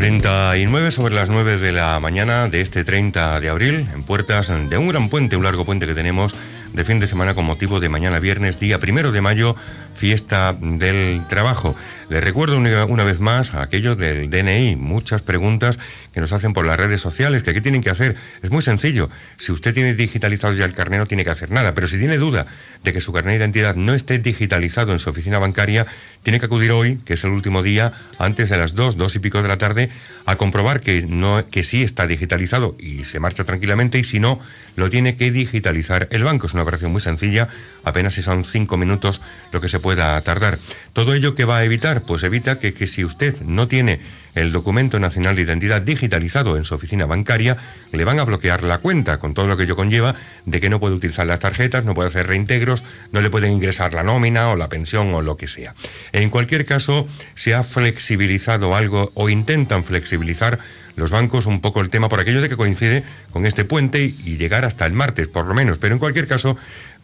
39 sobre las 9 de la mañana de este 30 de abril, en puertas de un gran puente, un largo puente que tenemos de fin de semana con motivo de mañana viernes, día primero de mayo fiesta del trabajo. Les recuerdo una, vez más a aquello del DNI, muchas preguntas que nos hacen por las redes sociales, que qué tienen que hacer. Es muy sencillo, si usted tiene digitalizado ya el carnet no tiene que hacer nada, pero si tiene duda de que su carnet de identidad no esté digitalizado en su oficina bancaria, tiene que acudir hoy, que es el último día, antes de las dos, dos y pico de la tarde, a comprobar que, no, que sí está digitalizado y se marcha tranquilamente y si no, lo tiene que digitalizar el banco. Es una operación muy sencilla, apenas si son cinco minutos lo que se puede pueda tardar. Todo ello que va a evitar, pues evita que, que si usted no tiene el documento nacional de identidad digitalizado en su oficina bancaria, le van a bloquear la cuenta, con todo lo que ello conlleva, de que no puede utilizar las tarjetas, no puede hacer reintegros, no le pueden ingresar la nómina o la pensión o lo que sea. En cualquier caso, se ha flexibilizado algo o intentan flexibilizar los bancos un poco el tema por aquello de que coincide con este puente y llegar hasta el martes, por lo menos. Pero en cualquier caso,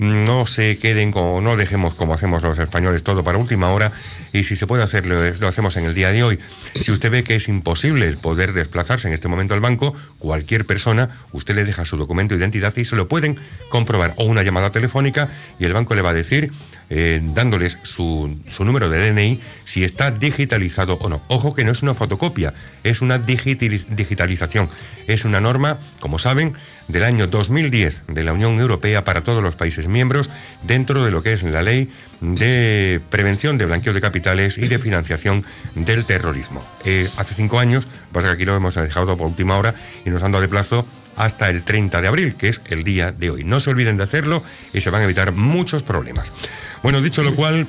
no se queden o no dejemos como hacemos los españoles todo para última hora y si se puede hacerlo lo hacemos en el día de hoy. Si usted ve que es imposible poder desplazarse en este momento al banco, cualquier persona, usted le deja su documento de identidad y se lo pueden comprobar o una llamada telefónica y el banco le va a decir eh, dándoles su, número de DNI si está digitalizado o no. Ojo que no es una fotocopia, es una digitalización. Es una norma, como saben, del año 2010 de la Unión Europea para todos los países miembros dentro de lo que es la ley de prevención de blanqueo de capitales y de financiación del terrorismo. Eh, hace cinco años, pasa que aquí lo hemos dejado por última hora y nos han dado de plazo hasta el 30 de abril, que es el día de hoy. No se olviden de hacerlo y se van a evitar muchos problemas. Bueno, dicho lo cual,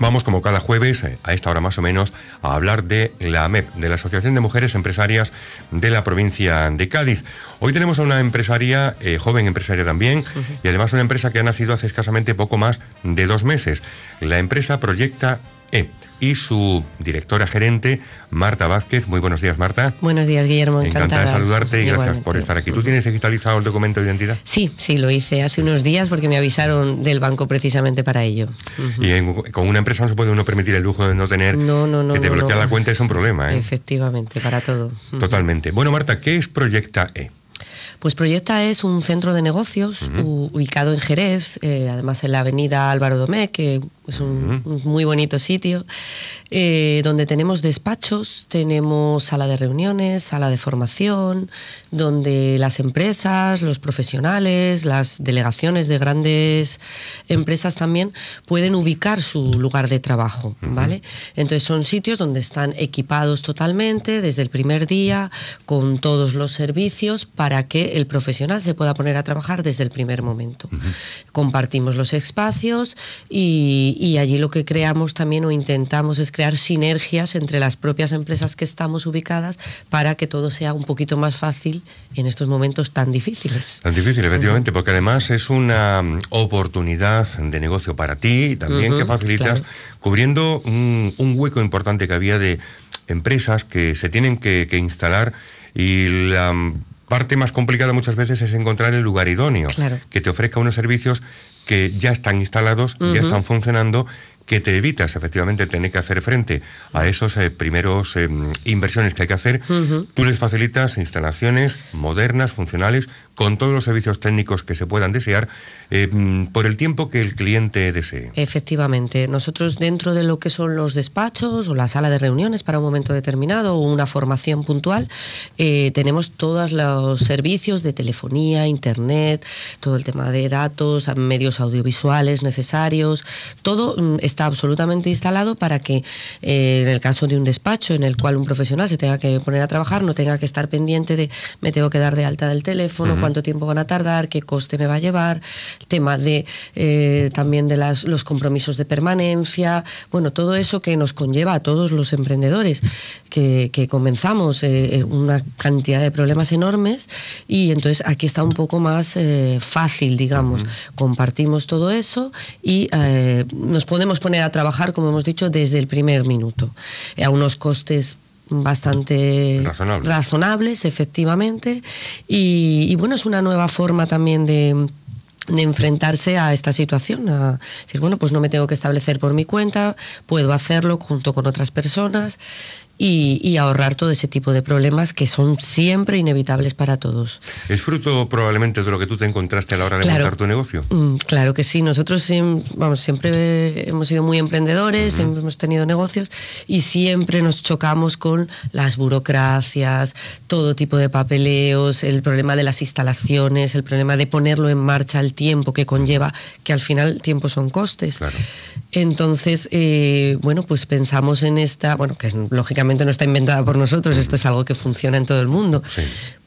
Vamos, como cada jueves, eh, a esta hora más o menos, a hablar de la AMEP, de la Asociación de Mujeres Empresarias de la provincia de Cádiz. Hoy tenemos a una empresaria, eh, joven empresaria también, y además una empresa que ha nacido hace escasamente poco más de dos meses. La empresa Proyecta E y su directora gerente, Marta Vázquez. Muy buenos días, Marta. Buenos días, Guillermo. Encantada, Encantada de saludarte y gracias por estar aquí. ¿Tú tienes digitalizado el documento de identidad? Sí, sí, lo hice hace unos días porque me avisaron del banco precisamente para ello. Y con una empresa no se puede uno permitir el lujo de no tener no, no, no, que te bloquea la cuenta, es un problema. ¿eh? Efectivamente, para todo. Totalmente. Bueno, Marta, ¿qué es Proyecta E? Pues Proyecta es un centro de negocios ubicado en Jerez, eh, además en la avenida Álvaro Domé, que es un, muy bonito sitio, eh, donde tenemos despachos, tenemos sala de reuniones, sala de formación, donde las empresas, los profesionales, las delegaciones de grandes empresas también pueden ubicar su lugar de trabajo, ¿vale? Entonces son sitios donde están equipados totalmente desde el primer día con todos los servicios para que el profesional se pueda poner a trabajar desde el primer momento. Compartimos los espacios y, allí lo que creamos también o intentamos es crear sinergias entre las propias empresas que estamos ubicadas para que todo sea un poquito más fácil en estos momentos tan difíciles. Tan difícil, efectivamente, porque además es una mm, oportunidad de negocio para ti también que facilitas cubriendo un, hueco importante que había de empresas que se tienen que, que instalar y la mm, parte más complicada muchas veces es encontrar el lugar idóneo, que te ofrezca unos servicios que ya están instalados, ya están funcionando, que te evitas efectivamente tener que hacer frente a esos eh, primeros em, inversiones que hay que hacer, tú les facilitas instalaciones modernas, funcionales, con todos los servicios técnicos que se puedan desear, em, por el tiempo que el cliente desee. Efectivamente, nosotros dentro de lo que son los despachos o la sala de reuniones para un momento determinado o una formación puntual, eh, tenemos todos los servicios de telefonía, internet, todo el tema de datos, medios audiovisuales necesarios, todo mm, está está absolutamente instalado para que eh, en el caso de un despacho en el cual un profesional se tenga que poner a trabajar, no tenga que estar pendiente de me tengo que dar de alta del teléfono, cuánto tiempo van a tardar, qué coste me va a llevar, tema de eh, también de las, los compromisos de permanencia, bueno, todo eso que nos conlleva a todos los emprendedores que, comenzamos eh, una cantidad de problemas enormes y entonces aquí está un poco más fácil, digamos, compartimos todo eso y nos podemos poner a trabajar, como hemos dicho, desde el primer minuto, eh, a unos costes bastante razonables, efectivamente, y, bueno, es una nueva forma también de enfrentarse a esta situación, decir, bueno, pues no me tengo que establecer por mi cuenta, puedo hacerlo junto con otras personas y, ahorrar todo ese tipo de problemas que son siempre inevitables para todos. ¿Es fruto probablemente de lo que tú te encontraste a la hora de montar tu negocio? Mm, claro que sí. Nosotros vamos, siempre hemos sido muy emprendedores, siempre hemos tenido negocios y siempre nos chocamos con las burocracias, todo tipo de papeleos, el problema de las instalaciones, el problema de ponerlo en marcha, el tiempo que conlleva, que al final tiempo son costes. Claro. Entonces, eh, bueno, pues pensamos en esta, bueno, que lógicamente no está inventada por nosotros, esto es algo que funciona en todo el mundo,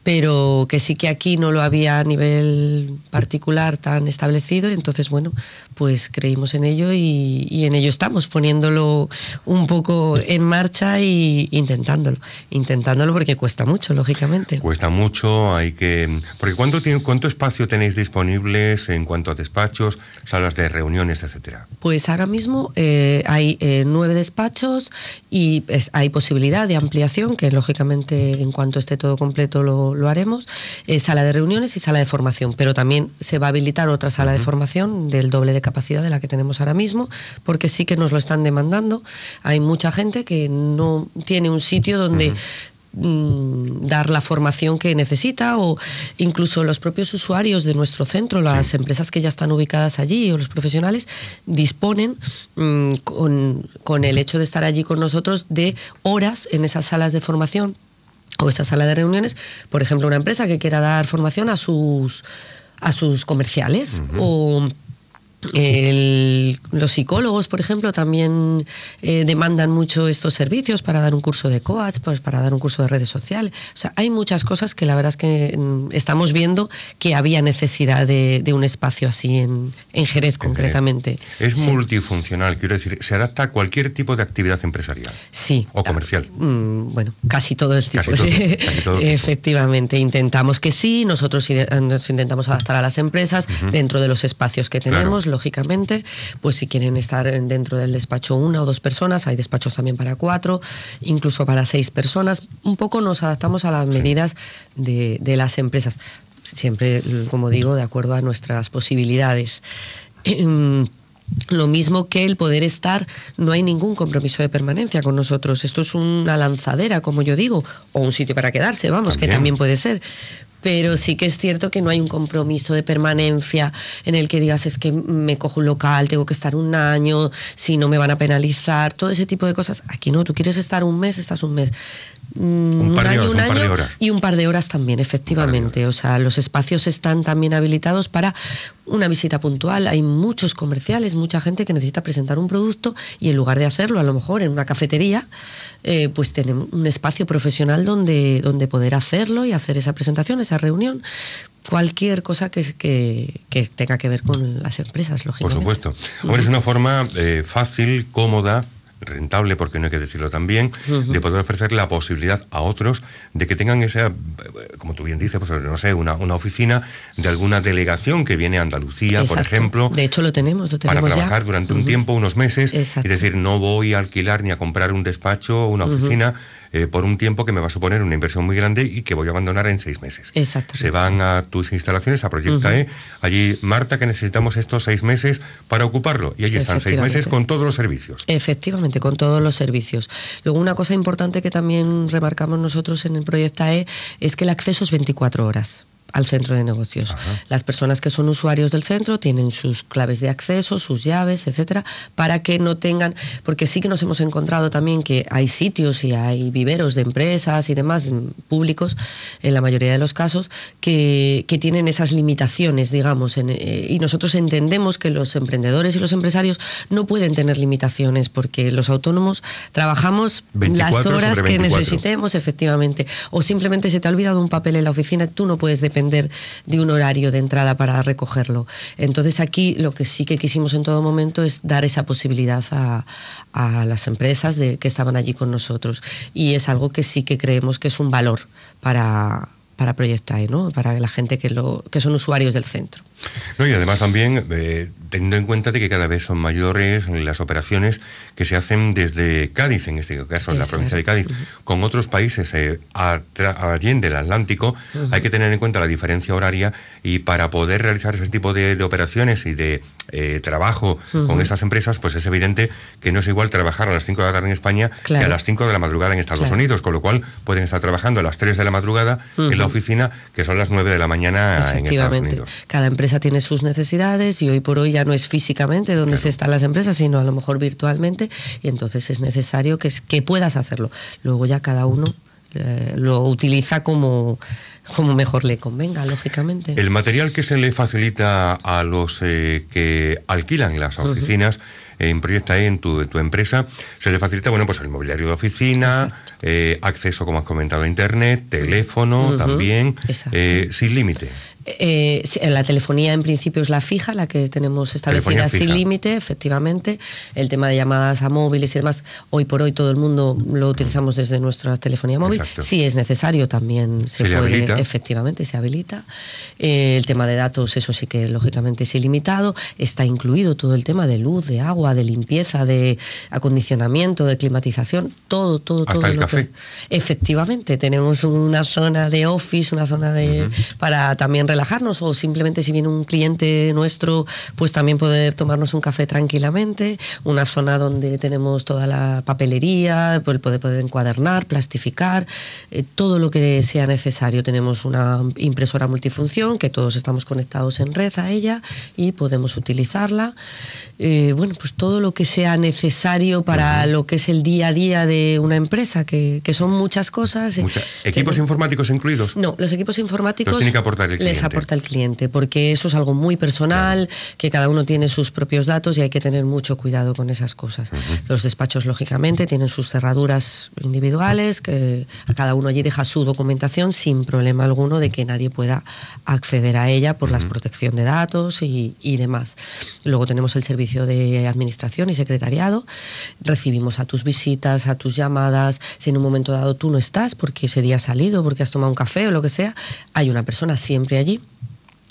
pero que sí que aquí no lo había a nivel particular tan establecido, entonces bueno, pues creímos en ello y, en ello estamos, poniéndolo un poco en marcha e intentándolo, intentándolo porque cuesta mucho, lógicamente. Cuesta mucho, hay que... Porque ¿cuánto, tiene, cuánto espacio tenéis disponibles en cuanto a despachos, salas de reuniones, etcétera? Pues ahora mismo eh, hay eh, nueve despachos y hay posibilidad de ampliación, que lógicamente en cuanto esté todo completo lo lo, haremos, eh, sala de reuniones y sala de formación, pero también se va a habilitar otra sala de formación del doble de capacidad de la que tenemos ahora mismo, porque sí que nos lo están demandando. Hay mucha gente que no tiene un sitio donde... Mm, dar la formación que necesita o incluso los propios usuarios de nuestro centro, las empresas que ya están ubicadas allí o los profesionales disponen mm, con el hecho de estar allí con nosotros de horas en esas salas de formación o esa sala de reuniones, por ejemplo, una empresa que quiera dar formación a sus, a sus comerciales o el, los psicólogos, por ejemplo, también eh, demandan mucho estos servicios para dar un curso de coach, pues para dar un curso de redes sociales. O sea, hay muchas cosas que la verdad es que mm, estamos viendo que había necesidad de, un espacio así en, Jerez, concretamente. Es multifuncional, quiero decir, se adapta a cualquier tipo de actividad empresarial. Sí. O comercial. Mm, bueno, casi todo el tipo. Efectivamente, intentamos que sí, nosotros nos intentamos adaptar a las empresas dentro de los espacios que tenemos lógicamente, pues si quieren estar dentro del despacho una o dos personas, hay despachos también para cuatro, incluso para seis personas, un poco nos adaptamos a las medidas de, las empresas, siempre, como digo, de acuerdo a nuestras posibilidades. Em, lo mismo que el poder estar, no hay ningún compromiso de permanencia con nosotros. Esto es una lanzadera, como yo digo, o un sitio para quedarse, vamos, que también puede ser pero sí que es cierto que no hay un compromiso de permanencia en el que digas es que me cojo un local, tengo que estar un año, si no me van a penalizar, todo ese tipo de cosas. Aquí no, tú quieres estar un mes, estás un mes. Mm, un, par de año, un, año, y un par de horas también, efectivamente. O sea, los espacios están también habilitados para una visita puntual, hay muchos comerciales, mucha gente que necesita presentar un producto y en lugar de hacerlo a lo mejor en una cafetería, eh, pues tener un espacio profesional donde, donde poder hacerlo y hacer esa presentación, esa reunión, cualquier cosa que, que, que tenga que ver con las empresas, lógicamente. Por supuesto. es una forma eh, fácil, cómoda, rentable, porque no hay que decirlo también, de poder ofrecer la posibilidad a otros de que tengan esa, como tú bien dices, pues no sé, una, una oficina de alguna delegación que viene a Andalucía, por ejemplo. De hecho lo tenemos, Para trabajar durante un tiempo, unos meses. y Es decir, no voy a alquilar ni a comprar un despacho o una oficina. Eh, por un tiempo que me va a suponer una inversión muy grande y que voy a abandonar en seis meses. Exacto. Se van a tus instalaciones, a Proyecta E, allí, Marta, que necesitamos estos seis meses para ocuparlo. Y allí están seis meses con todos los servicios. Efectivamente, con todos los servicios. Luego, una cosa importante que también remarcamos nosotros en el E es que el acceso es 24 horas al centro de negocios. Las personas que son usuarios del centro tienen sus claves de acceso, sus llaves, etcétera, para que no tengan, porque sí que nos hemos encontrado también que hay sitios y hay viveros de empresas y demás mm, públicos, en la mayoría de los casos, que, tienen esas limitaciones, digamos, eh, y nosotros entendemos que los emprendedores y los empresarios no pueden tener limitaciones porque los autónomos trabajamos las horas que necesitemos, efectivamente, o simplemente se te ha olvidado un papel en la oficina, tú no puedes depender de un horario de entrada para recogerlo. Entonces aquí lo que sí que quisimos en todo momento es dar esa posibilidad a, las empresas de, que estaban allí con nosotros. Y es algo que sí que creemos que es un valor para, para Proyectae, para la gente que, lo, que son usuarios del centro. No, y además también eh, teniendo en cuenta de que cada vez son mayores las operaciones que se hacen desde Cádiz, en este caso, en la provincia de Cádiz, con otros países eh, allende el Atlántico, hay que tener en cuenta la diferencia horaria y para poder realizar ese tipo de, operaciones y de eh, trabajo con esas empresas, pues es evidente que no es igual trabajar a las 5 de la tarde en España que a las 5 de la madrugada en Estados Unidos, con lo cual pueden estar trabajando a las 3 de la madrugada en la oficina, que son las 9 de la mañana en Estados Unidos. Cada empresa tiene sus necesidades y hoy por hoy ya no es físicamente donde se están las empresas, sino a lo mejor virtualmente y entonces es necesario que, que puedas hacerlo. Luego ya cada uno eh, lo utiliza como, como mejor le convenga, lógicamente. El material que se le facilita a los eh, que alquilan las oficinas en eh, Proyecta en tu, empresa, se le facilita bueno pues el mobiliario de oficina, acceso, como has comentado, a internet, teléfono también, sin límite. Eh, la telefonía en principio es la fija, la que tenemos establecida sin límite, efectivamente. El tema de llamadas a móviles y demás, hoy por hoy todo el mundo lo utilizamos desde nuestra telefonía móvil. Si es necesario también se, puede, efectivamente, se habilita. Eh, el tema de datos, eso sí que lógicamente es ilimitado. Está incluido todo el tema de luz, de agua, de limpieza, de acondicionamiento, de climatización, todo, todo, todo. lo Que... Efectivamente, tenemos una zona de office, una zona de para también relajarnos o simplemente si viene un cliente nuestro, pues también poder tomarnos un café tranquilamente, una zona donde tenemos toda la papelería, pues poder, encuadernar, plastificar, eh, todo lo que sea necesario. Tenemos una impresora multifunción que todos estamos conectados en red a ella y podemos utilizarla. Eh, bueno, pues todo lo que sea necesario para lo que es el día a día de una empresa, que, son muchas cosas. Eh, ¿Equipos informáticos incluidos? No, los equipos informáticos. Los tiene que aportar el aporta el cliente, porque eso es algo muy personal, que cada uno tiene sus propios datos y hay que tener mucho cuidado con esas cosas. Los despachos, lógicamente, tienen sus cerraduras individuales, que cada uno allí deja su documentación sin problema alguno de que nadie pueda acceder a ella por la protección de datos y, y demás. Luego tenemos el servicio de administración y secretariado, recibimos a tus visitas, a tus llamadas, si en un momento dado tú no estás porque ese día has salido, porque has tomado un café o lo que sea, hay una persona siempre allí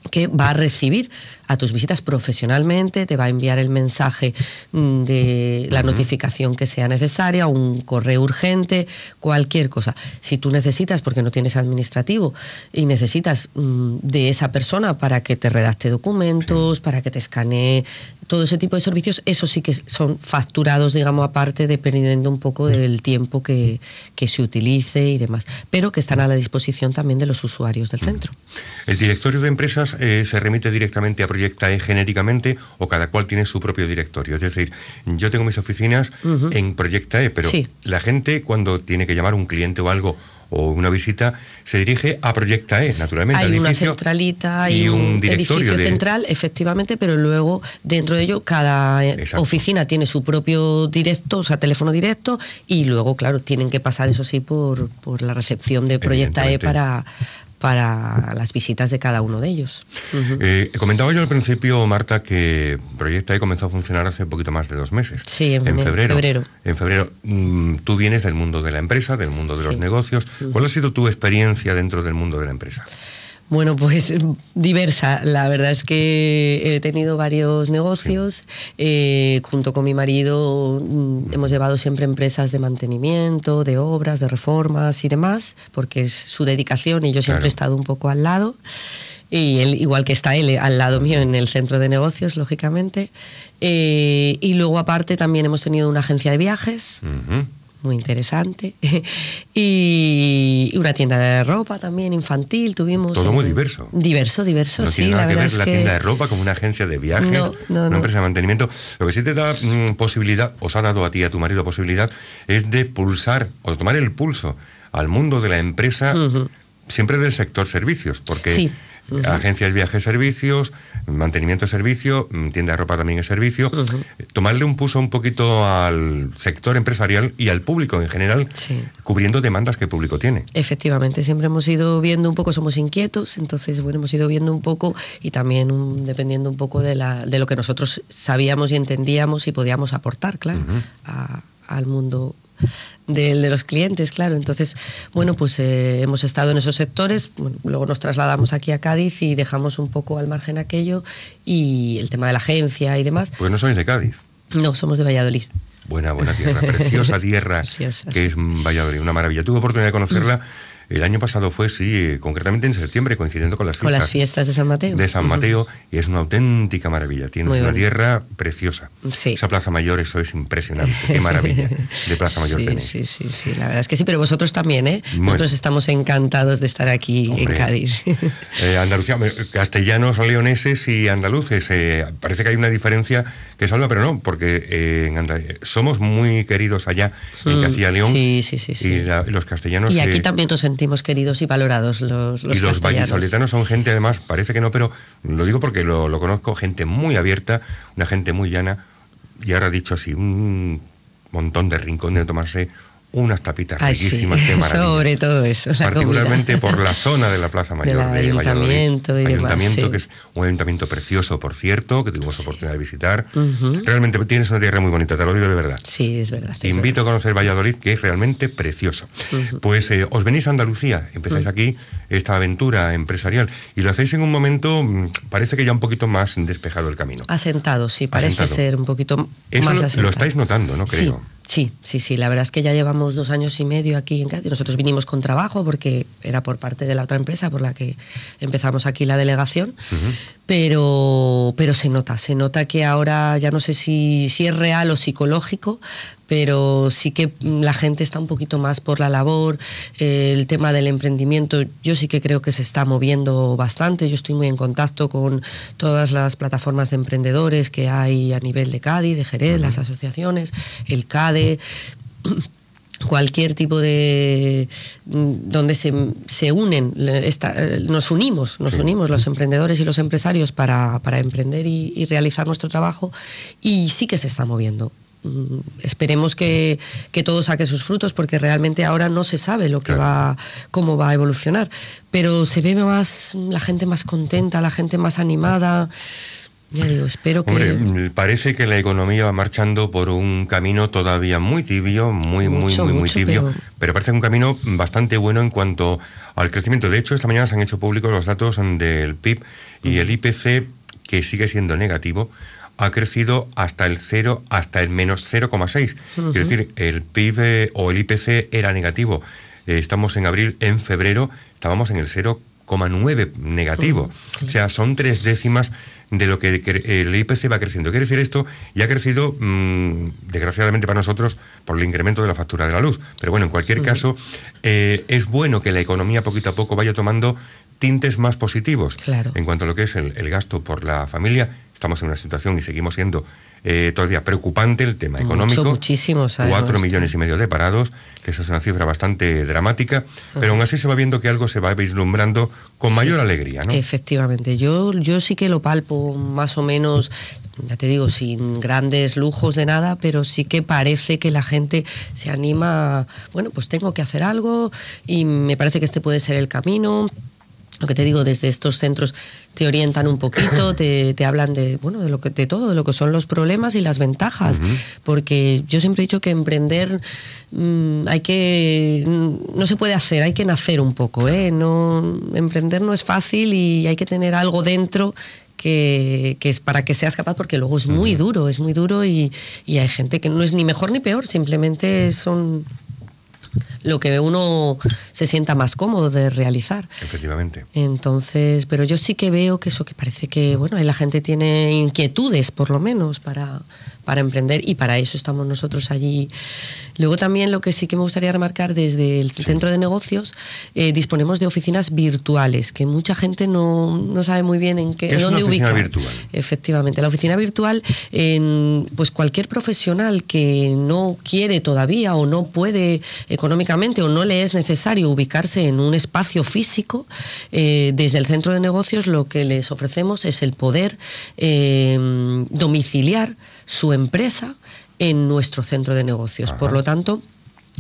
que va a recibir a tus visitas profesionalmente, te va a enviar el mensaje mm, de la notificación que sea necesaria, un correo urgente, cualquier cosa. Si tú necesitas, porque no tienes administrativo, y necesitas mm, de esa persona para que te redacte documentos, para que te escanee, todo ese tipo de servicios, eso sí que son facturados, digamos, aparte, dependiendo un poco del tiempo que, se utilice y demás, pero que están a la disposición también de los usuarios del centro. El directorio de empresas eh, se remite directamente a proyectos proyecta genéricamente o cada cual tiene su propio directorio. Es decir, yo tengo mis oficinas en Proyecta E, pero la gente cuando tiene que llamar un cliente o algo o una visita se dirige a Proyecta E, naturalmente. Hay una centralita y, un, un edificio central, efectivamente, pero luego dentro de ello cada eh, oficina tiene su propio directo, o sea, teléfono directo, y luego, claro, tienen que pasar, eso sí, por, por la recepción de Proyecta E para para las visitas de cada uno de ellos. Eh, comentaba yo al principio, Marta, que Proyecta e comenzó a funcionar hace poquito más de dos meses. Sí, en, febrero. En febrero. Mm, tú vienes del mundo de la empresa, del mundo de los negocios. ¿Cuál ha sido tu experiencia dentro del mundo de la empresa? Bueno, pues diversa. La verdad es que he tenido varios negocios. Eh, junto con mi marido mm, hemos llevado siempre empresas de mantenimiento, de obras, de reformas y demás, porque es su dedicación y yo siempre he estado un poco al lado. Y él, igual que está él eh, al lado mío en el centro de negocios, lógicamente. Eh, y luego aparte también hemos tenido una agencia de viajes muy interesante. y una tienda de ropa también infantil tuvimos. Todo muy eh, diverso. Diverso, diverso, sí. Tiene nada que ver la tienda de ropa como una agencia de viajes, una empresa de mantenimiento. Lo que sí te da mm, posibilidad, os ha dado a ti y a tu marido posibilidad, es de pulsar o tomar el pulso al mundo de la empresa, siempre del sector servicios, porque. Agencias de agencias viajes servicios, mantenimiento servicio, mm, tienda de ropa también es servicio. Tomarle un pulso un poquito al sector empresarial y al público en general, cubriendo demandas que el público tiene. Efectivamente, siempre hemos ido viendo un poco, somos inquietos, entonces bueno, hemos ido viendo un poco y también dependiendo un poco de, la, de lo que nosotros sabíamos y entendíamos y podíamos aportar, claro, al mundo de, de los clientes, claro. Entonces, bueno, pues eh, hemos estado en esos sectores, luego nos trasladamos aquí a Cádiz y dejamos un poco al margen aquello y el tema de la agencia y demás. Pues no sois de Cádiz. No, somos de Valladolid. Buena, buena tierra, preciosa tierra que es Valladolid, una maravilla. Tuve oportunidad de conocerla. Mm. El año pasado fue, sí, concretamente en septiembre, coincidiendo con las fiestas. las fiestas de San Mateo. De San Mateo, y es una auténtica maravilla. Tienes una tierra preciosa. Sí. Esa Plaza Mayor, eso es impresionante. Qué maravilla de Plaza Mayor tenéis. Sí, sí, sí, la verdad es que sí, pero vosotros también, ¿eh? Nosotros estamos encantados de estar aquí en Cádiz. Eh, Andalucía, castellanos, leoneses y andaluces. Eh, parece que hay una diferencia que salva, pero no, porque eh, somos muy queridos allá en mm, Castilla León. Sí, sí, sí. Y los castellanos. Y aquí también nos queridos y valorados los, los Y son gente, además, parece que no, pero lo digo porque lo, conozco, gente muy abierta, una gente muy llana, y ahora dicho así, un montón de rincón de tomarse unas tapitas riquísimas, que Sobre todo eso. Particularmente por la zona de la Plaza Mayor de, Valladolid. ayuntamiento, que es un ayuntamiento precioso, por cierto, que tuvimos oportunidad de visitar. Realmente tienes una tierra muy bonita, te lo digo de verdad. Sí, es verdad. Te invito a conocer Valladolid, que es realmente precioso. Pues eh, os venís a Andalucía, empezáis aquí esta aventura empresarial y lo hacéis en un momento, mm, parece que ya un poquito más despejado el camino. Asentado, sí, parece ser un poquito más asentado. Lo estáis notando, ¿no? Creo. Sí, sí, sí. La verdad es que ya llevamos dos años y medio aquí en Cádiz. Nosotros vinimos con trabajo porque era por parte de la otra empresa por la que empezamos aquí la delegación pero, pero se nota, se nota que ahora ya no sé si, si es real o psicológico, pero sí que la gente está un poquito más por la labor, eh, el tema del emprendimiento, yo sí que creo que se está moviendo bastante, yo estoy muy en contacto con todas las plataformas de emprendedores que hay a nivel de Cádiz, de Jerez, las asociaciones, el CADE cualquier tipo de mm, donde se, se unen, esta, eh, nos unimos, nos unimos los emprendedores y los empresarios para, emprender y, realizar nuestro trabajo y sí que se está moviendo. Mm, esperemos que, que, todo saque sus frutos porque realmente ahora no se sabe lo que va, cómo va a evolucionar, pero se ve más la gente más contenta, la gente más animada. Mm, parece que la economía va marchando por un camino todavía muy tibio, muy, muy, muy, muy tibio, pero... parece un camino bastante bueno en cuanto al crecimiento. De hecho, esta mañana se han hecho públicos los datos del PIB y el IPC, que sigue siendo negativo, ha crecido hasta el 0, hasta el menos 0,6. Es decir, el PIB eh, o el IPC era negativo. Eh, estamos en abril, en febrero estábamos en el 0,9 negativo. O sea, son tres décimas de lo que eh, el IPC va creciendo. Quiere decir esto, y ha crecido, mm, desgraciadamente para nosotros, por el incremento de la factura de la luz. Pero bueno, en cualquier caso, eh, es bueno que la economía poquito a poco vaya tomando tintes más positivos. En cuanto a lo que es el, gasto por la familia, estamos en una situación y seguimos siendo eh, todavía preocupante el tema económico. muchísimos Cuatro millones y medio de parados, que eso es una cifra bastante dramática, ah. pero aún así se va viendo que algo se va vislumbrando con mayor alegría, ¿no? Efectivamente, yo, yo sí que lo palpo más o menos, ya te digo, sin grandes lujos de nada, pero sí que parece que la gente se anima, bueno, pues tengo que hacer algo y me parece que este puede ser el camino lo que te digo, desde estos centros te orientan un poquito, te, hablan de, bueno, de, lo que, de todo, de lo que son los problemas y las ventajas. Porque yo siempre he dicho que emprender mm, hay que. Mm, no se puede hacer, hay que nacer un poco. ¿eh? No, emprender no es fácil y hay que tener algo dentro que, es para que seas capaz, porque luego es muy duro, es muy duro y, y hay gente que no es ni mejor ni peor, simplemente son lo que uno se sienta más cómodo de realizar. Efectivamente. Entonces, pero yo sí que veo que eso que parece que, bueno, la gente tiene inquietudes, por lo menos, para, para emprender y para eso estamos nosotros allí. Luego también lo que sí que me gustaría remarcar desde el centro de negocios, eh, disponemos de oficinas virtuales, que mucha gente no, no sabe muy bien en qué, dónde oficina virtual? Efectivamente, la oficina virtual, en, pues cualquier profesional que no quiere todavía o no puede económicamente o no le es necesario ubicarse en un espacio físico, eh, desde el centro de negocios lo que les ofrecemos es el poder em, domiciliar su empresa en nuestro centro de negocios. Por lo tanto,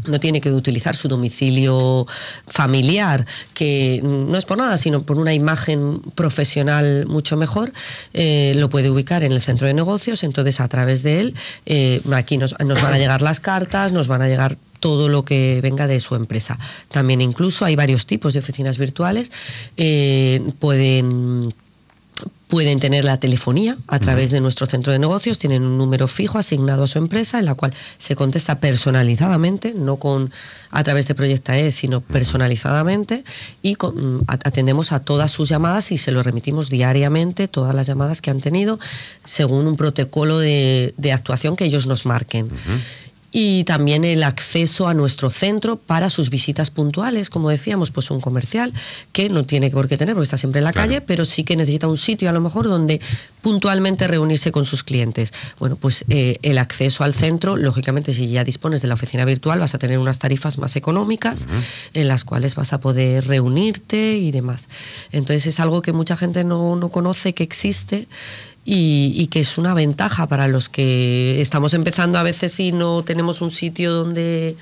no tiene que utilizar su domicilio familiar, que no es por nada, sino por una imagen profesional mucho mejor, eh, lo puede ubicar en el centro de negocios, entonces a través de él, eh, aquí nos van a llegar las cartas, nos van a llegar todo lo que venga de su empresa. También incluso hay varios tipos de oficinas virtuales. Eh, pueden pueden tener la telefonía a través de nuestro centro de negocios, tienen un número fijo asignado a su empresa en la cual se contesta personalizadamente, no con a través de Proyecta E, sino personalizadamente y mm, atendemos a todas sus llamadas y se lo remitimos diariamente todas las llamadas que han tenido según un protocolo de, actuación que ellos nos marquen y también el acceso a nuestro centro para sus visitas puntuales, como decíamos, pues un comercial que no tiene por qué tener, porque está siempre en la calle, pero sí que necesita un sitio a lo mejor donde puntualmente reunirse con sus clientes. Bueno, pues eh, el acceso al centro, lógicamente, si ya dispones de la oficina virtual, vas a tener unas tarifas más económicas en las cuales vas a poder reunirte y demás. Entonces es algo que mucha gente no, no conoce que existe y, que es una ventaja para los que estamos empezando a veces y no tenemos un sitio donde,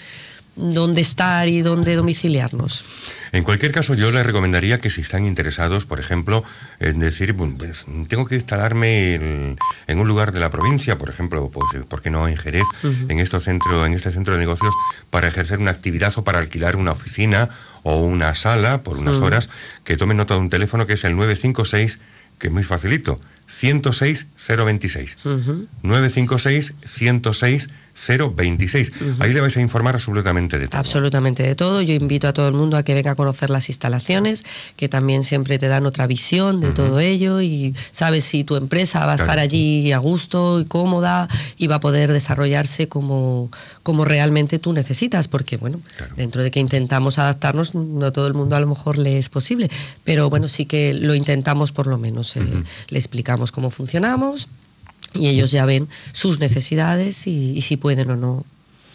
donde estar y donde domiciliarnos. En cualquier caso, yo les recomendaría que si están interesados, por ejemplo, en decir, pues, tengo que instalarme en, un lugar de la provincia, por ejemplo, pues, ¿por qué no en Jerez, en, estos centro, en este centro de negocios, para ejercer una actividad o para alquilar una oficina o una sala por unas mm. horas? Que tomen nota de un teléfono que es el 956, que es muy facilito, 106 026. Uh -huh. 956 106 026. Ahí le vais a informar absolutamente de todo. Absolutamente de todo. Yo invito a todo el mundo a que venga a conocer las instalaciones, que también siempre te dan otra visión de todo ello y sabes si tu empresa va a estar allí a gusto y cómoda y va a poder desarrollarse como, como realmente tú necesitas, porque bueno, dentro de que intentamos adaptarnos, no todo el mundo a lo mejor le es posible, pero bueno, sí que lo intentamos por lo menos. Eh, le explicamos cómo funcionamos y ellos ya ven sus necesidades y, si pueden o no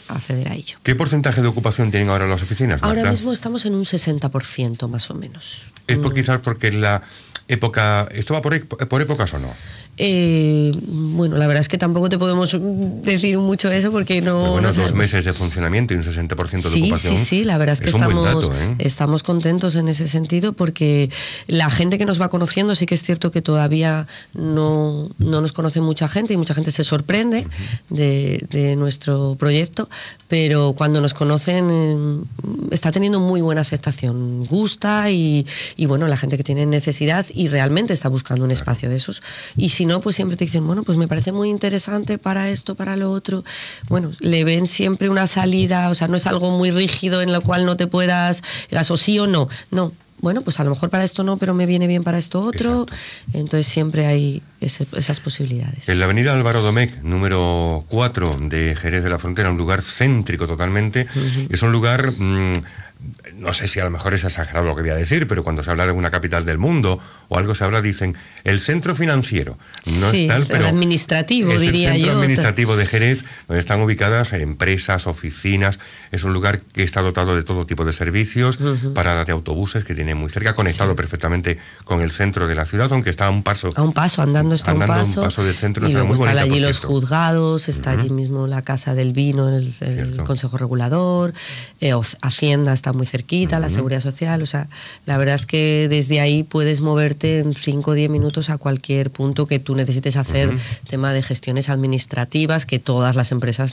acceder a ello. ¿Qué porcentaje de ocupación tienen ahora las oficinas? Ahora mismo estamos en un 60% más o menos. Es por, mm. quizás porque la época... ¿Esto va por, por épocas o no? Eh, bueno, la verdad es que tampoco te podemos decir mucho eso porque no. bueno, dos meses de funcionamiento y un 60% de sí, ocupación. Sí, sí, la verdad es que estamos, ¿eh? estamos contentos en ese sentido porque la gente que nos va conociendo, sí que es cierto que todavía no, nos conoce mucha gente y mucha gente se sorprende de, nuestro proyecto, pero cuando nos conocen eh, está teniendo muy buena aceptación, gusta y, y, bueno, la gente que tiene necesidad y realmente está buscando un espacio de esos. Y si si no, pues siempre te dicen, bueno, pues me parece muy interesante para esto, para lo otro. Bueno, le ven siempre una salida, o sea, no es algo muy rígido en lo cual no te puedas, digas o sí o no. No, bueno, pues a lo mejor para esto no, pero me viene bien para esto otro. Entonces siempre hay esas posibilidades. En la avenida Álvaro Domecq, número 4 de Jerez de la Frontera, un lugar céntrico totalmente. Es un lugar mm, no sé si a lo mejor es exagerado lo que voy a decir, pero cuando se habla de una capital del mundo o algo se habla, dicen el centro financiero. No es tal, pero. El administrativo, es el centro administrativo de Jerez, donde están ubicadas empresas, oficinas. Es un lugar que está dotado de todo tipo de servicios, parada de autobuses que tiene muy cerca, conectado perfectamente con el centro de la ciudad, aunque está a un paso. A un paso, andando está a un paso. del centro. Y muy están allí los juzgados, está allí mismo la Casa del Vino, el, Consejo Regulador, eh, Hacienda está muy cerquita, la seguridad social, o sea, la verdad es que desde ahí puedes moverte en 5 o 10 minutos a cualquier punto que tú necesites hacer, tema de gestiones administrativas que todas las empresas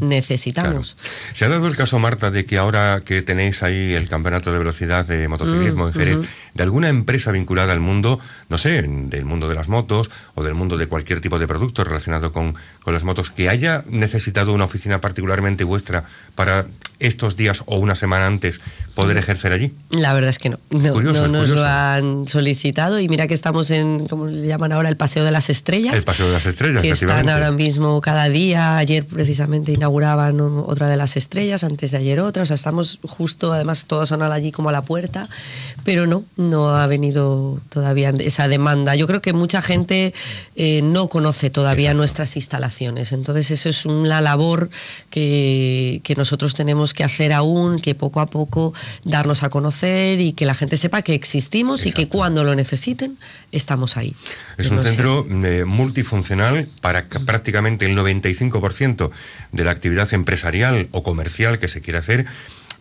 necesitamos. Se ha dado el caso, Marta, de que ahora que tenéis ahí el campeonato de velocidad de motociclismo en Jerez, de alguna empresa vinculada al mundo, no sé, del mundo de las motos o del mundo de cualquier tipo de producto relacionado con, con las motos, que haya necesitado una oficina particularmente vuestra para estos días o una semana antes poder mm. ejercer allí? La verdad es que no. No, nos lo han solicitado y mira que estamos en, como le llaman ahora, el Paseo de las Estrellas. El Paseo de las Estrellas, que están ahora mismo cada día. Ayer precisamente inauguraban otra de las estrellas, antes de ayer otra. O sea, estamos justo, además, todos son allí como a la puerta. Pero no, no ha venido todavía esa demanda. Yo creo que mucha gente eh, no conoce todavía nuestras instalaciones. Entonces, eso es una labor que nosotros tenemos que hacer aún que poco a poco darnos a conocer y que la gente sepa que existimos y que cuando lo necesiten estamos ahí. Es un centro eh, multifuncional para prácticamente el 95% de la actividad empresarial o comercial que se quiere hacer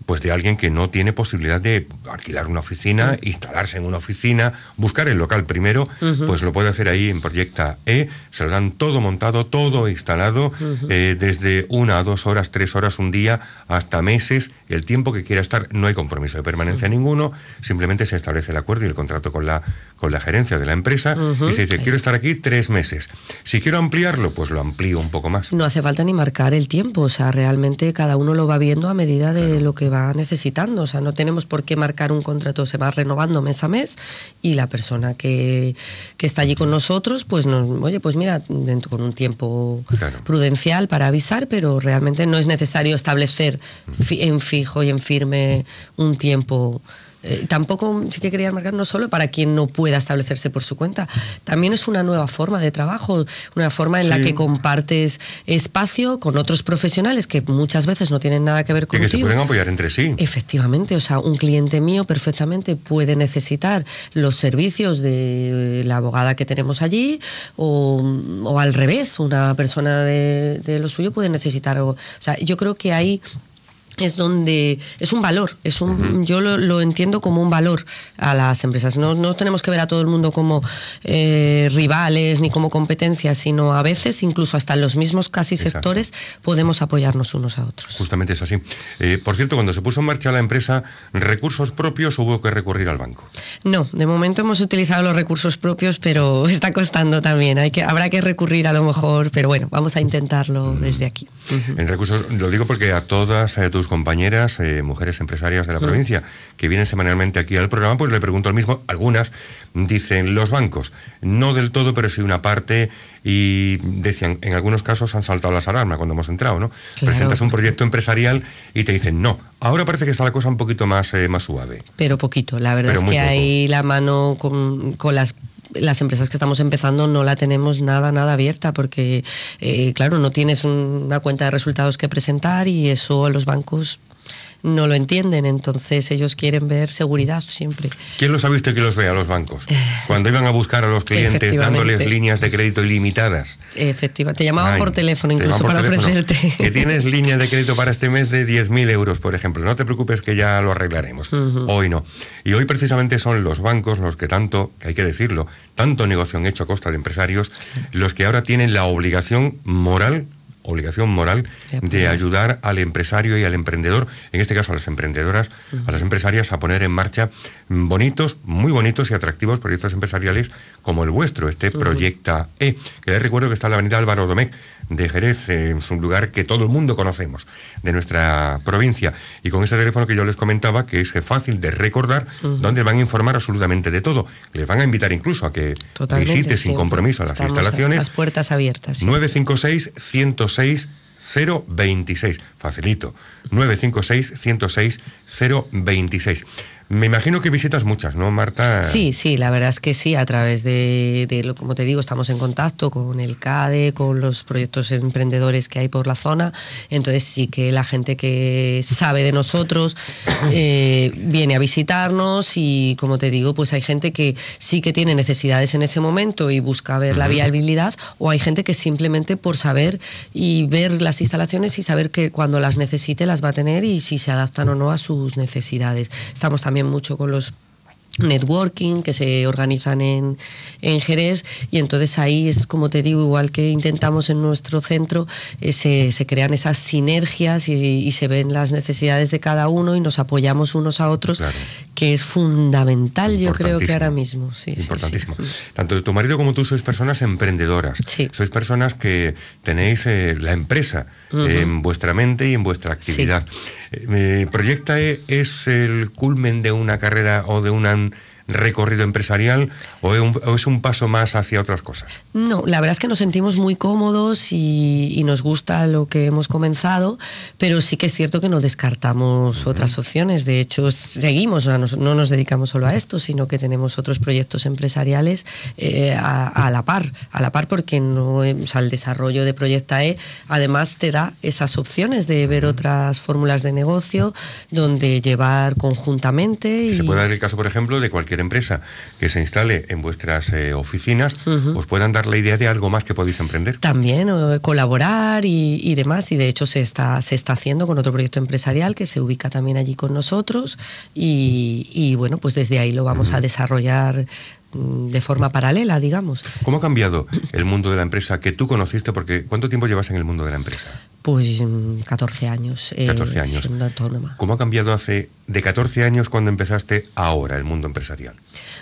pues de alguien que no tiene posibilidad de alquilar una oficina, mm. instalarse en una oficina, buscar el local primero, pues lo puede hacer ahí en Proyecta E, se lo dan todo montado, todo instalado, eh, desde una a dos horas, tres horas, un día, hasta meses, el tiempo que quiera estar, no hay compromiso de permanencia ninguno, simplemente se establece el acuerdo y el contrato con la, con la gerencia de la empresa y se dice, quiero estar aquí tres meses. Si quiero ampliarlo, pues lo amplío un poco más. No hace falta ni marcar el tiempo, o sea, realmente cada uno lo va viendo a medida de lo que va necesitando. O sea, no tenemos por qué marcar un contrato, se va renovando mes a mes y la persona que, está allí con nosotros, pues nos, oye, pues mira, dentro, con un tiempo prudencial para avisar, pero realmente no es necesario establecer en fijo y en firme un tiempo eh, tampoco sí que quería marcar no solo para quien no pueda establecerse por su cuenta, también es una nueva forma de trabajo, una forma en la que compartes espacio con otros profesionales que muchas veces no tienen nada que ver con que se pueden apoyar entre sí. Efectivamente, o sea, un cliente mío perfectamente puede necesitar los servicios de eh, la abogada que tenemos allí o, al revés, una persona de, lo suyo puede necesitar. algo. o sea, yo creo que hay es donde es un valor, es un, yo lo, entiendo como un valor a las empresas. No, no tenemos que ver a todo el mundo como eh, rivales ni como competencia, sino a veces, incluso hasta en los mismos casi sectores, podemos apoyarnos unos a otros. Justamente es así. Eh, por cierto, cuando se puso en marcha la empresa, ¿recursos propios hubo que recurrir al banco? No, de momento hemos utilizado los recursos propios, pero está costando también. Hay que, habrá que recurrir a lo mejor, pero bueno, vamos a intentarlo desde aquí. En recursos, lo digo porque a todas, a eh, compañeras, eh, mujeres empresarias de la mm. provincia, que vienen semanalmente aquí al programa, pues le pregunto al mismo. Algunas dicen los bancos, no del todo, pero sí una parte, y decían, en algunos casos han saltado las alarmas cuando hemos entrado, ¿no? Presentas un proyecto empresarial y te dicen no. Ahora parece que está la cosa un poquito más, eh, más suave. Pero poquito, la verdad es que hay la mano con, con las las empresas que estamos empezando no la tenemos nada, nada abierta porque, eh, claro, no tienes una cuenta de resultados que presentar y eso a los bancos no lo entienden, entonces ellos quieren ver seguridad siempre. ¿Quién los ha visto y que los ve a Los bancos. Cuando iban a buscar a los clientes dándoles líneas de crédito ilimitadas. Efectivamente, te llamaban por teléfono incluso para ofrecerte. Que tienes línea de crédito para este mes de 10.000 euros, por ejemplo. No te preocupes que ya lo arreglaremos. Hoy no. Y hoy precisamente son los bancos los que tanto, hay que decirlo, tanto negocio han hecho a costa de empresarios, los que ahora tienen la obligación moral obligación moral de ayudar al empresario y al emprendedor, en este caso a las emprendedoras, a las empresarias, a poner en marcha mm, bonitos, muy bonitos y atractivos proyectos empresariales como el vuestro, este Proyecta E, que les recuerdo que está en la avenida Álvaro Domecq de Jerez, es un lugar que todo el mundo conocemos de nuestra provincia, y con ese teléfono que yo les comentaba, que es fácil de recordar, donde van a informar absolutamente de todo, les van a invitar incluso a que visiten sin compromiso a las instalaciones. las puertas abiertas. 956 106 106 026. Facilito. 956 106 026. Me imagino que visitas muchas, ¿no, Marta? Sí, sí, la verdad es que sí, a través de, como te digo, estamos en contacto con el CADE, con los proyectos emprendedores que hay por la zona, entonces sí que la gente que sabe de nosotros eh, viene a visitarnos y, como te digo, pues hay gente que sí que tiene necesidades en ese momento y busca ver la viabilidad, o hay gente que simplemente por saber y ver las instalaciones y saber que cuando las necesite las va a tener y si se adaptan o no a sus necesidades. Estamos también mucho con los networking que se organizan en, Jerez y entonces ahí es como te digo, igual que intentamos en nuestro centro, eh, se, crean esas sinergias y, se ven las necesidades de cada uno y nos apoyamos unos a otros, que es fundamental yo creo que ahora mismo. Sí, Importantísimo. Tanto tu marido como tú sois personas emprendedoras, sois personas que tenéis eh, la empresa en vuestra mente y en vuestra actividad. Eh, Proyecta eh, es el culmen de una carrera o de una recorrido empresarial o es, un, paso más hacia otras cosas? No, la verdad es que nos sentimos muy cómodos y, nos gusta lo que hemos comenzado, pero sí que es cierto que no descartamos otras opciones. De hecho, seguimos, no, nos dedicamos solo a esto, sino que tenemos otros proyectos empresariales eh, a, la par, a la par porque no, eh, el desarrollo de Proyecta E además te da esas opciones de ver otras fórmulas de negocio donde llevar conjuntamente. Se puede dar el caso, por ejemplo, de cualquier empresa que se instale en vuestras eh, oficinas, os puedan dar la idea de algo más que podéis emprender. También eh, colaborar y, demás, y de hecho se está, se está haciendo con otro proyecto empresarial que se ubica también allí con nosotros y, bueno, pues desde ahí lo vamos a desarrollar Mm, de forma paralela, digamos. ¿Cómo ha cambiado el mundo de la empresa que tú conociste? Porque ¿cuánto tiempo llevas en el mundo de la empresa? Pues 14 mm, años, 14 eh, años. autónoma. ¿Cómo ha cambiado hace de 14 años cuando empezaste ahora el mundo empresarial?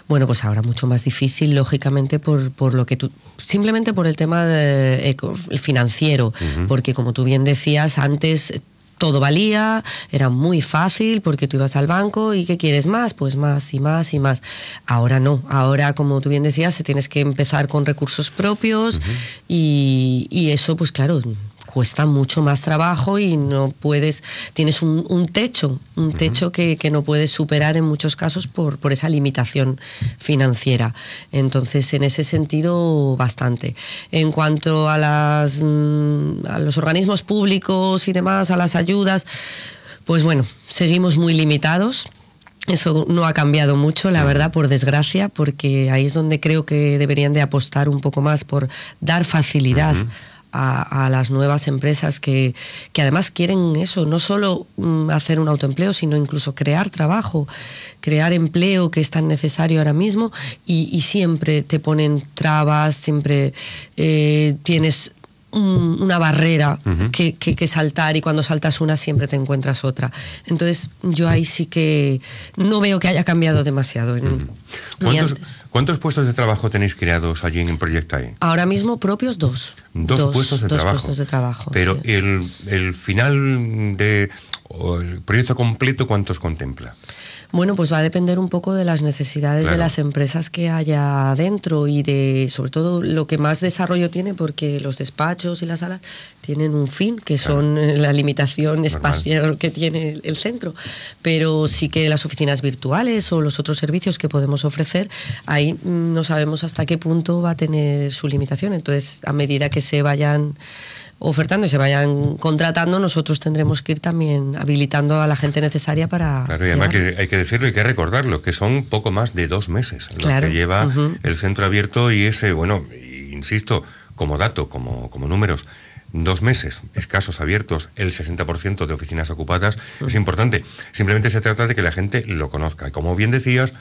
Bueno, pues ahora mucho más difícil, lógicamente, por, lo que tú, simplemente por el tema de, eh, financiero, porque como tú bien decías, antes todo valía, era muy fácil porque tú ibas al banco y ¿qué quieres más? Pues más y más y más. Ahora no, ahora como tú bien decías, se tienes que empezar con recursos propios y, y, eso pues claro, cuesta mucho más trabajo y no puedes, tienes un, techo, un techo que, no puedes superar en muchos casos por, esa limitación financiera. Entonces, en ese sentido, bastante. En cuanto a, las, mm, a los organismos públicos y demás, a las ayudas, pues bueno, seguimos muy limitados. Eso no ha cambiado mucho, la verdad, por desgracia, porque ahí es donde creo que deberían de apostar un poco más por dar facilidad a, las nuevas empresas que, que, además quieren eso, no solo mm, hacer un autoempleo, sino incluso crear trabajo, crear empleo que es tan necesario ahora mismo y, siempre te ponen trabas, siempre eh, tienes una barrera que, saltar y cuando saltas una siempre te encuentras otra. Entonces yo ahí sí que no veo que haya cambiado demasiado. ¿Cuántos, puestos de trabajo tenéis creados allí en ahí e? Ahora mismo propios dos. Dos, puestos de trabajo. Pero el, final de... el proyecto completo, ¿cuántos contempla? Bueno, pues va a depender un poco de las necesidades de las empresas que haya adentro y de, sobre todo, lo que más desarrollo tiene, porque los despachos y las salas tienen un fin, que son eh, la limitación espacial que tiene el centro. Pero sí que las oficinas virtuales o los otros servicios que podemos ofrecer, ahí mm, no sabemos hasta qué punto va a tener su limitación. Entonces, a medida que se vayan ofertando y se vayan contratando, nosotros tendremos que ir también habilitando a la gente necesaria para... Claro, y además que hay que decirlo y hay que recordarlo, que son poco más de dos meses lo que lleva el centro abierto y ese, bueno, insisto, como dato, como, como números, dos meses escasos abiertos, el 60% de oficinas ocupadas, es importante. Simplemente se trata de que la gente lo conozca. Y como bien decías,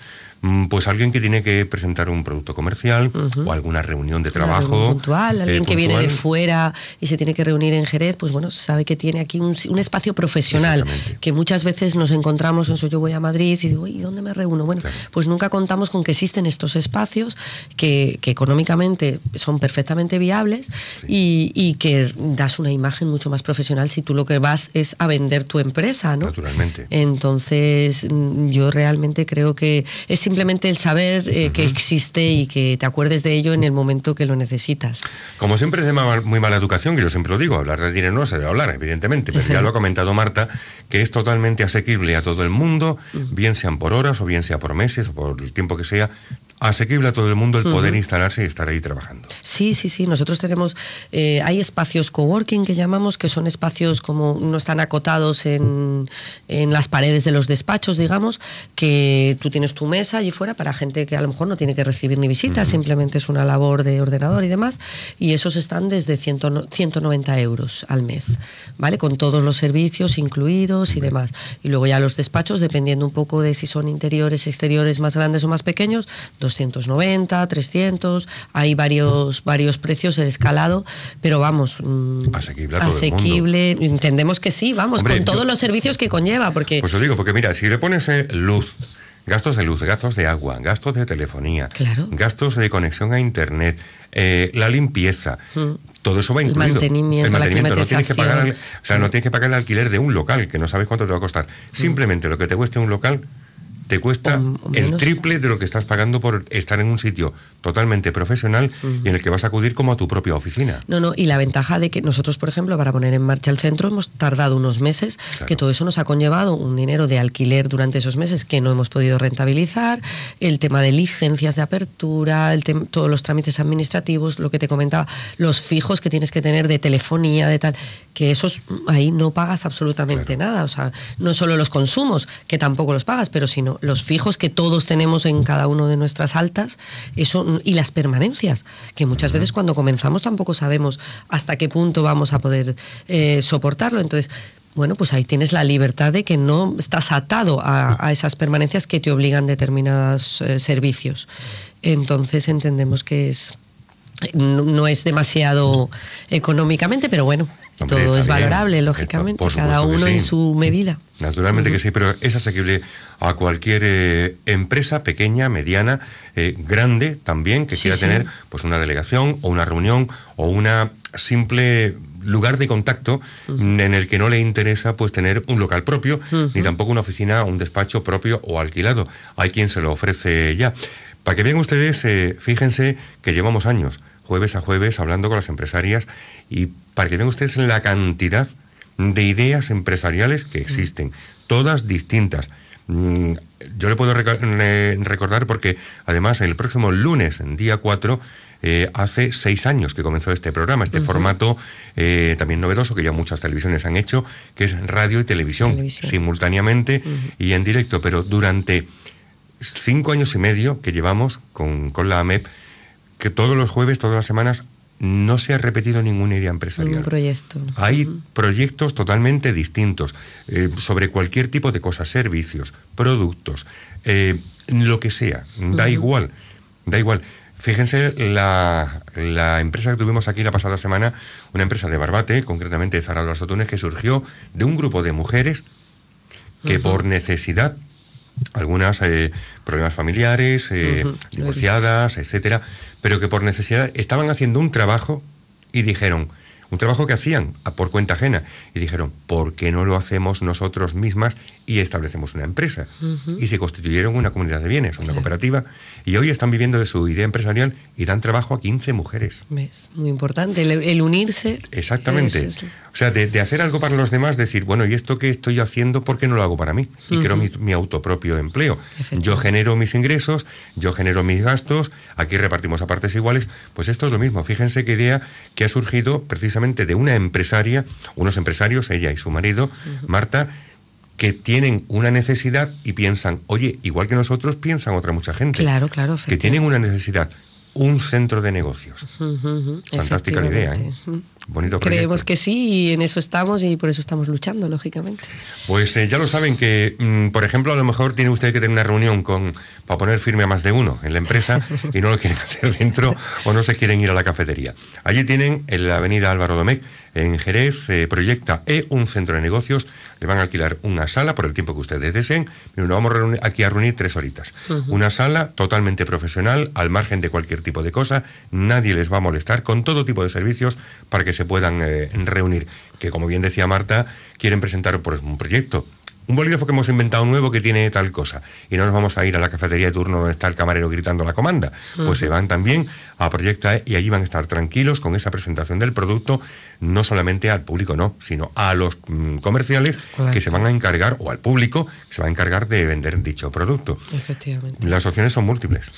Mm, pues alguien que tiene que presentar un producto comercial o alguna reunión de trabajo. Eh, alguien que viene de fuera y se tiene que reunir en Jerez, pues bueno, sabe que tiene aquí un, espacio profesional, que muchas veces nos encontramos, eso yo voy a Madrid y digo, ¿y dónde me reúno? Bueno, pues nunca contamos con que existen estos espacios que, económicamente son perfectamente viables y, que das una imagen mucho más profesional si tú lo que vas es a vender tu empresa, ¿no? Naturalmente. Entonces, mm, yo realmente creo que es simplemente el saber eh, que existe y que te acuerdes de ello en el momento que lo necesitas. Como siempre es de muy mala educación, que yo siempre lo digo, hablar de dinero no se debe hablar, evidentemente, pero ya lo ha comentado Marta, que es totalmente asequible a todo el mundo, bien sean por horas o bien sea por meses o por el tiempo que sea, asequible a todo el mundo el poder instalarse y estar ahí trabajando. Sí, sí, sí. Nosotros tenemos, eh, hay espacios coworking que llamamos, que son espacios como no están acotados en, en, las paredes de los despachos, digamos, que tú tienes tu mesa allí fuera para gente que a lo mejor no tiene que recibir ni visitas, simplemente es una labor de ordenador y demás. Y esos están desde 190 euros al mes, ¿vale? Con todos los servicios incluidos y demás. Y luego ya los despachos, dependiendo un poco de si son interiores, exteriores, más grandes o más pequeños, 290, 300, hay varios, varios precios, el escalado, pero vamos, mm, asequible, asequible entendemos que sí, vamos, con todos los servicios que conlleva. Porque... Pues os digo, porque mira, si le pones eh, luz, gastos de luz, gastos de agua, gastos de telefonía, claro. gastos de conexión a internet, eh, la limpieza. Mm. Todo eso va incluido. El mantenimiento, no tienes que pagar, o sea, no tienes que pagar el alquiler de un local, que no sabes cuánto te va a costar. Mm. Simplemente lo que te cueste un local, te cuesta el triple de lo que estás pagando por estar en un sitio totalmente profesional y en el que vas a acudir como a tu propia oficina. No, no, y la ventaja de que nosotros, por ejemplo, para poner en marcha el centro hemos tardado unos meses, que todo eso nos ha conllevado un dinero de alquiler durante esos meses que no hemos podido rentabilizar, el tema de licencias de apertura, el todos los trámites administrativos, lo que te comentaba, los fijos que tienes que tener de telefonía, de tal, que esos mm, ahí no pagas absolutamente nada, o sea, no solo los consumos, que tampoco los pagas, pero sino los fijos que todos tenemos en cada uno de nuestras altas, y las permanencias, que muchas veces cuando comenzamos tampoco sabemos hasta qué punto vamos a poder eh, soportarlo. Entonces, bueno, pues ahí tienes la libertad de que no estás atado a, esas permanencias que te obligan determinados eh, servicios. Entonces entendemos que es no es demasiado económicamente, pero bueno, todo es valorable, lógicamente, cada uno en su medida. Naturalmente que sí, pero es asequible a cualquier eh, empresa pequeña, mediana, eh, grande también, que quiera tener pues una delegación o una reunión o un simple lugar de contacto en el que no le interesa pues tener un local propio, ni tampoco una oficina, un despacho propio o alquilado. Hay quien se lo ofrece ya. Para que vean ustedes, eh, fíjense que llevamos años jueves a jueves hablando con las empresarias y para que vean ustedes la cantidad de ideas empresariales que mm. existen, todas distintas. Mm, yo le puedo eh, recordar porque además el próximo lunes, día 4, eh, hace seis años que comenzó este programa, este formato eh, también novedoso que ya muchas televisiones han hecho, que es radio y televisión, simultáneamente y en directo, pero durante cinco años y medio que llevamos con, con la AMEP, que todos los jueves, todas las semanas, no se ha repetido ninguna idea empresarial. Hay proyectos totalmente distintos eh, sobre cualquier tipo de cosas, servicios, productos, eh, lo que sea. Da igual, da igual. Fíjense la, empresa que tuvimos aquí la pasada semana, una empresa de Barbate, concretamente de Zara de que surgió de un grupo de mujeres que por necesidad algunas eh, problemas familiares, eh, divorciadas, etcétera, pero que por necesidad estaban haciendo un trabajo y dijeron, un trabajo que hacían por cuenta ajena, y dijeron, ¿por qué no lo hacemos nosotros mismas y establecemos una empresa. Y se constituyeron una comunidad de bienes, una cooperativa, y hoy están viviendo de su idea empresarial y dan trabajo a 15 mujeres. Es muy importante, el, unirse. Exactamente. O sea, de, hacer algo para los demás, decir, bueno, ¿y esto que estoy haciendo, por qué no lo hago para mí? Y creo mi, mi autopropio empleo. Yo genero mis ingresos, yo genero mis gastos, aquí repartimos a partes iguales. Pues esto es lo mismo. Fíjense qué idea que ha surgido precisamente de una empresaria, unos empresarios, ella y su marido, Marta, que tienen una necesidad y piensan, oye, igual que nosotros piensan otra mucha gente. Claro, claro. Que tienen una necesidad, un centro de negocios. Fantástica la idea. ¿eh? Creemos que sí y en eso estamos y por eso estamos luchando, lógicamente. Pues eh, ya lo saben que, mm, por ejemplo, a lo mejor tiene usted que tener una reunión con para poner firme a más de uno en la empresa y no lo quieren hacer dentro o no se quieren ir a la cafetería. Allí tienen en la avenida Álvaro Domecq, en Jerez, eh, proyecta E, un centro de negocios. Le van a alquilar una sala por el tiempo que ustedes deseen. Pero nos vamos aquí a reunir tres horitas. Una sala totalmente profesional, al margen de cualquier tipo de cosa. Nadie les va a molestar con todo tipo de servicios para que se puedan eh, reunir, que como bien decía Marta, quieren presentar por pues, un proyecto un bolígrafo que hemos inventado nuevo que tiene tal cosa. Y no nos vamos a ir a la cafetería de turno donde está el camarero gritando la comanda. Pues se van también a Proyecta y allí van a estar tranquilos con esa presentación del producto, no solamente al público, no, sino a los mm, comerciales que se van a encargar, o al público, que se va a encargar de vender dicho producto. Efectivamente. Las opciones son múltiples.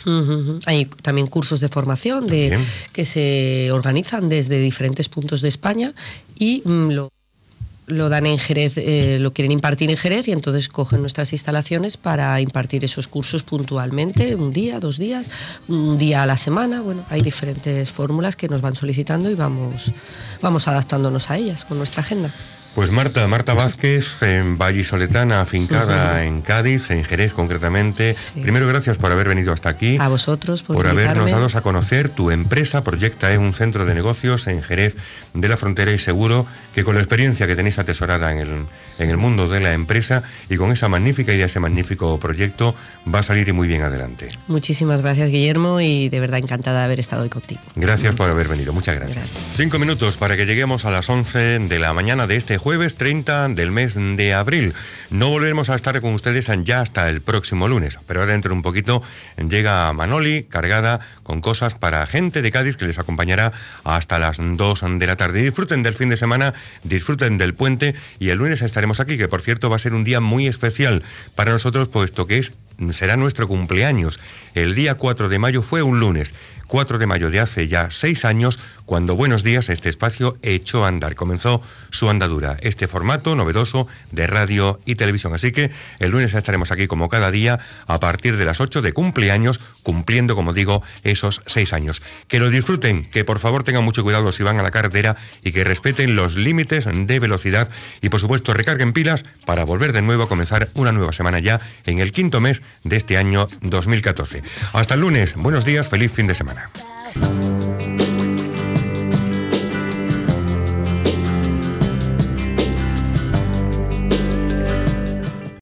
Hay también cursos de formación de, que se organizan desde diferentes puntos de España y mm, lo dan en Jerez, eh, lo quieren impartir en Jerez y entonces cogen nuestras instalaciones para impartir esos cursos puntualmente, un día, dos días, un día a la semana. Bueno, hay diferentes fórmulas que nos van solicitando y vamos, vamos adaptándonos a ellas con nuestra agenda. Pues Marta, Marta Vázquez, en Soletana, afincada en Cádiz, en Jerez concretamente. Primero, gracias por haber venido hasta aquí. A vosotros por, por habernos dado a conocer tu empresa. Proyecta es un centro de negocios en Jerez de la Frontera y seguro que con la experiencia que tenéis atesorada en el, mundo de la empresa y con esa magnífica idea, ese magnífico proyecto, va a salir muy bien adelante. Muchísimas gracias, Guillermo, y de verdad encantada de haber estado hoy contigo. Gracias por haber venido, muchas gracias. Cinco minutos para que lleguemos a las 11 de la mañana de este jueves 30 del mes de abril. No volveremos a estar con ustedes ya hasta el próximo lunes, pero ahora dentro de un poquito llega Manoli cargada con cosas para gente de Cádiz que les acompañará hasta las 2 de la tarde. Disfruten del fin de semana, disfruten del puente y el lunes estaremos aquí, que por cierto va a ser un día muy especial para nosotros, puesto que es será nuestro cumpleaños. El día 4 de mayo fue un lunes. 4 de mayo de hace ya 6 años cuando Buenos Días, este espacio, echó a andar, comenzó su andadura, este formato novedoso de radio y televisión. Así que el lunes estaremos aquí como cada día a partir de las 8 de cumpleaños, cumpliendo, como digo, esos 6 años. Que lo disfruten, que por favor tengan mucho cuidado si van a la carretera y que respeten los límites de velocidad y por supuesto recarguen pilas para volver de nuevo a comenzar una nueva semana ya en el quinto mes de este año 2014. Hasta el lunes, buenos días, feliz fin de semana.